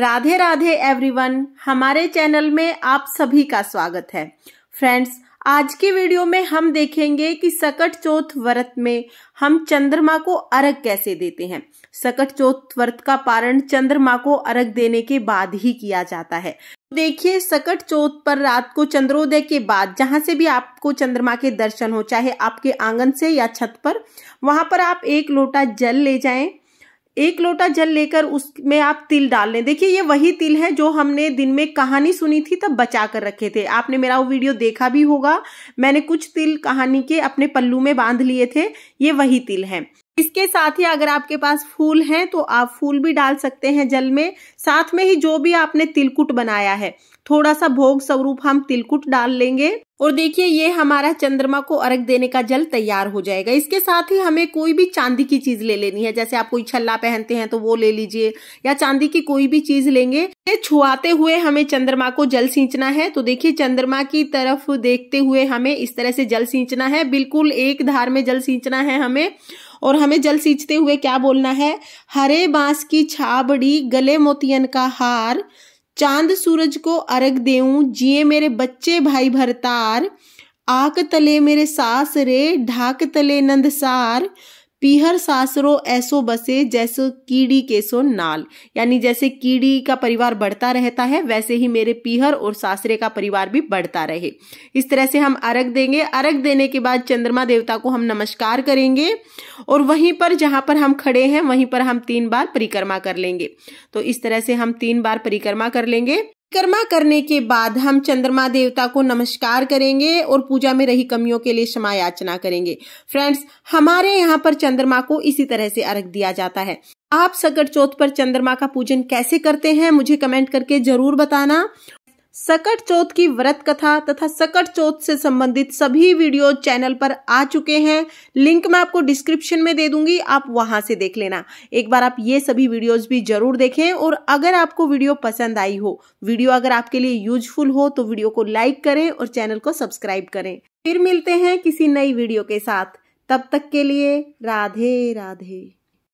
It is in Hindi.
राधे राधे एवरीवन हमारे चैनल में आप सभी का स्वागत है फ्रेंड्स आज के वीडियो में हम देखेंगे कि सकट चौथ व्रत में हम चंद्रमा को अर्घ कैसे देते हैं सकट चौथ व्रत का पारण चंद्रमा को अर्घ देने के बाद ही किया जाता है देखिए सकट चौथ पर रात को चंद्रोदय के बाद जहां से भी आपको चंद्रमा के दर्शन हो चाहे आपके आंगन से या छत पर वहां पर आप एक लोटा जल ले जाएं एक लोटा जल लेकर उसमें आप तिल डाल लें देखिए ये वही तिल है जो हमने दिन में कहानी सुनी थी तब बचा कर रखे थे आपने मेरा वो वीडियो देखा भी होगा मैंने कुछ तिल कहानी के अपने पल्लू में बांध लिए थे ये वही तिल है इसके साथ ही अगर आपके पास फूल हैं तो आप फूल भी डाल सकते हैं जल में साथ में ही जो भी आपने तिलकुट बनाया है थोड़ा सा भोग स्वरूप हम तिलकुट डाल लेंगे और देखिए ये हमारा चंद्रमा को अर्घ देने का जल तैयार हो जाएगा इसके साथ ही हमें कोई भी चांदी की चीज ले लेनी है जैसे आप कोई छल्ला पहनते हैं तो वो ले लीजिए या चांदी की कोई भी चीज लेंगे ये छुआते हुए हमें चंद्रमा को जल सींचना है तो देखिए चंद्रमा की तरफ देखते हुए हमें इस तरह से जल सींचना है बिल्कुल एक धार में जल सींचना है हमें और हमें जल सींचते हुए क्या बोलना है हरे बांस की छाबड़ी गले मोतियन का हार चांद सूरज को अर्ग देऊं जिए मेरे बच्चे भाई भरतार आक तले मेरे सास रे ढाक तले नंदसार पीहर सासरो ऐसो बसे जैसो कीड़ी के सो नाल यानी जैसे कीड़ी का परिवार बढ़ता रहता है वैसे ही मेरे पीहर और सासरे का परिवार भी बढ़ता रहे इस तरह से हम अर्घ देंगे अर्घ देने के बाद चंद्रमा देवता को हम नमस्कार करेंगे और वहीं पर जहां पर हम खड़े हैं वहीं पर हम तीन बार परिक्रमा कर लेंगे तो इस तरह से हम तीन बार परिक्रमा कर लेंगे कर्मा करने के बाद हम चंद्रमा देवता को नमस्कार करेंगे और पूजा में रही कमियों के लिए क्षमा याचना करेंगे फ्रेंड्स हमारे यहाँ पर चंद्रमा को इसी तरह से अर्घ दिया जाता है आप सकट चौथ पर चंद्रमा का पूजन कैसे करते हैं मुझे कमेंट करके जरूर बताना सकट चौथ की व्रत कथा तथा सकट चौथ से संबंधित सभी वीडियो चैनल पर आ चुके हैं लिंक मैं आपको डिस्क्रिप्शन में दे दूंगी आप वहां से देख लेना एक बार आप ये सभी वीडियोस भी जरूर देखें और अगर आपको वीडियो पसंद आई हो वीडियो अगर आपके लिए यूजफुल हो तो वीडियो को लाइक करें और चैनल को सब्सक्राइब करें फिर मिलते हैं किसी नई वीडियो के साथ तब तक के लिए राधे राधे